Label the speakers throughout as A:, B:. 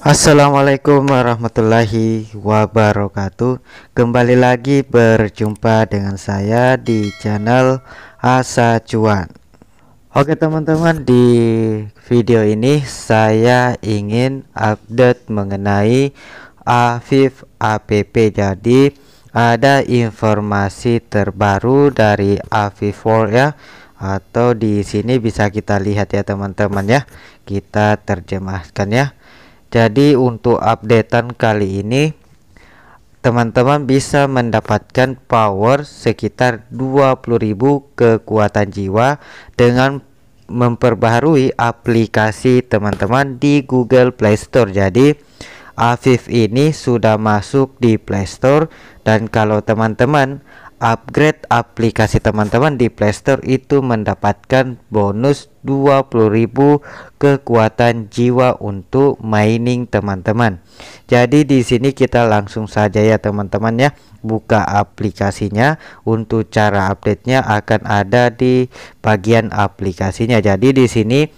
A: Assalamualaikum warahmatullahi wabarakatuh Kembali lagi berjumpa dengan saya di channel Asa Cuan Oke teman-teman di video ini saya ingin update mengenai Afif APP Jadi ada informasi terbaru dari Afif World ya atau di sini bisa kita lihat ya teman-teman ya kita terjemahkan ya jadi untuk updatean kali ini teman-teman bisa mendapatkan power sekitar 20.000 kekuatan jiwa dengan memperbaharui aplikasi teman-teman di Google Play Store. Jadi Afif ini sudah masuk di Play Store dan kalau teman-teman upgrade aplikasi teman-teman di Playstore itu mendapatkan bonus 20.000 kekuatan jiwa untuk mining teman-teman. Jadi di sini kita langsung saja ya teman-teman ya buka aplikasinya. Untuk cara update-nya akan ada di bagian aplikasinya. Jadi di sini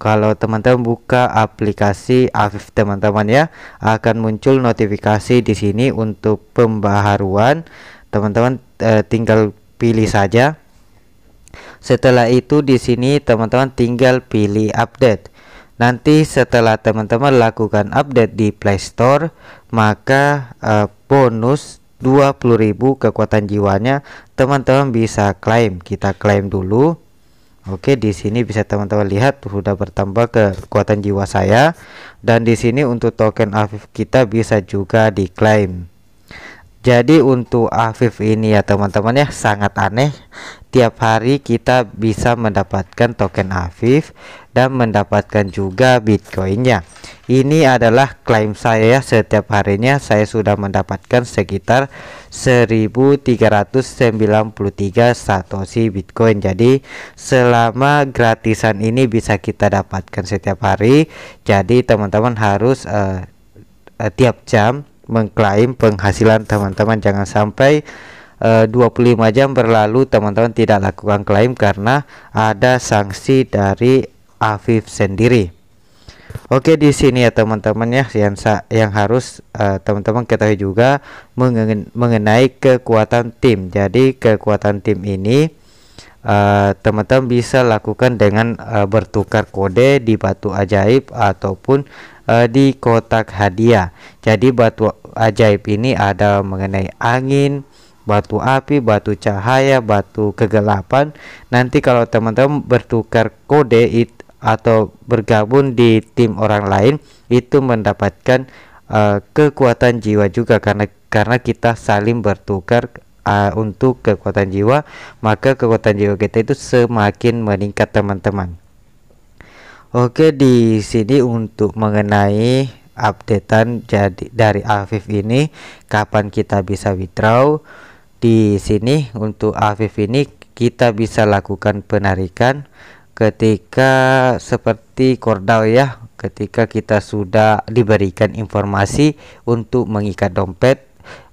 A: kalau teman-teman buka aplikasi Afif teman-teman ya akan muncul notifikasi di sini untuk pembaharuan teman-teman e, tinggal pilih saja setelah itu di sini teman-teman tinggal pilih update nanti setelah teman-teman lakukan update di Play Store maka e, bonus 20.000 kekuatan jiwanya teman-teman bisa klaim kita klaim dulu Oke di sini bisa teman-teman lihat sudah bertambah kekuatan jiwa saya dan di sini untuk token afif kita bisa juga diklaim jadi untuk Afif ini ya teman-teman ya sangat aneh tiap hari kita bisa mendapatkan token Afif dan mendapatkan juga Bitcoinnya ini adalah klaim saya ya. setiap harinya saya sudah mendapatkan sekitar 1393 satoshi Bitcoin jadi selama gratisan ini bisa kita dapatkan setiap hari jadi teman-teman harus uh, uh, tiap jam mengklaim penghasilan teman-teman jangan sampai e, eh, 25 jam berlalu teman-teman tidak lakukan klaim karena ada sanksi dari Afif sendiri Oke di sini ya teman-teman ya yang yang harus eh, teman-teman uh, ketahui juga mengenai kekuatan tim. Jadi kekuatan tim ini Eh, teman-teman uh, bisa lakukan dengan uh, bertukar kode di batu ajaib ataupun uh, di kotak hadiah jadi batu ajaib ini ada mengenai angin batu api, batu cahaya, batu kegelapan. Nanti kalau teman-teman bertukar kode it, atau bergabung di tim orang lain itu mendapatkan uh, kekuatan jiwa juga karena karena kita saling bertukar uh, untuk kekuatan jiwa maka kekuatan jiwa kita itu semakin meningkat teman-teman Oke di sini untuk mengenai updatean jadi dari Afif ini kapan kita bisa withdraw di sini untuk Afif ini kita bisa lakukan penarikan ketika seperti kordal ya ketika kita sudah diberikan informasi untuk mengikat dompet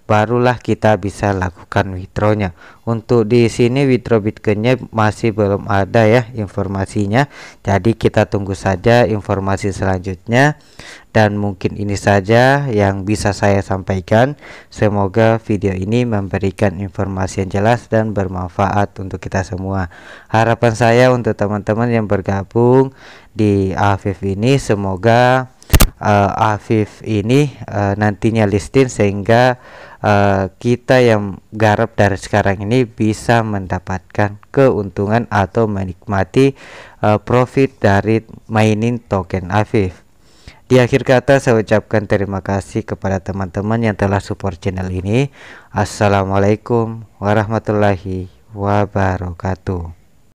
A: barulah kita bisa lakukan withdrawnya untuk di sini withdraw bitcoinnya masih belum ada ya informasinya jadi kita tunggu saja informasi selanjutnya dan mungkin ini saja yang bisa saya sampaikan semoga video ini memberikan informasi yang jelas dan bermanfaat untuk kita semua harapan saya untuk teman-teman yang bergabung di Afif ini semoga uh, Afif ini uh, nantinya listing sehingga Eh, kita yang garap dari sekarang ini bisa mendapatkan keuntungan atau menikmati uh, profit dari mining token Aviv. Di akhir kata saya ucapkan terima kasih kepada teman-teman yang telah support channel ini. Assalamualaikum warahmatullahi wabarakatuh.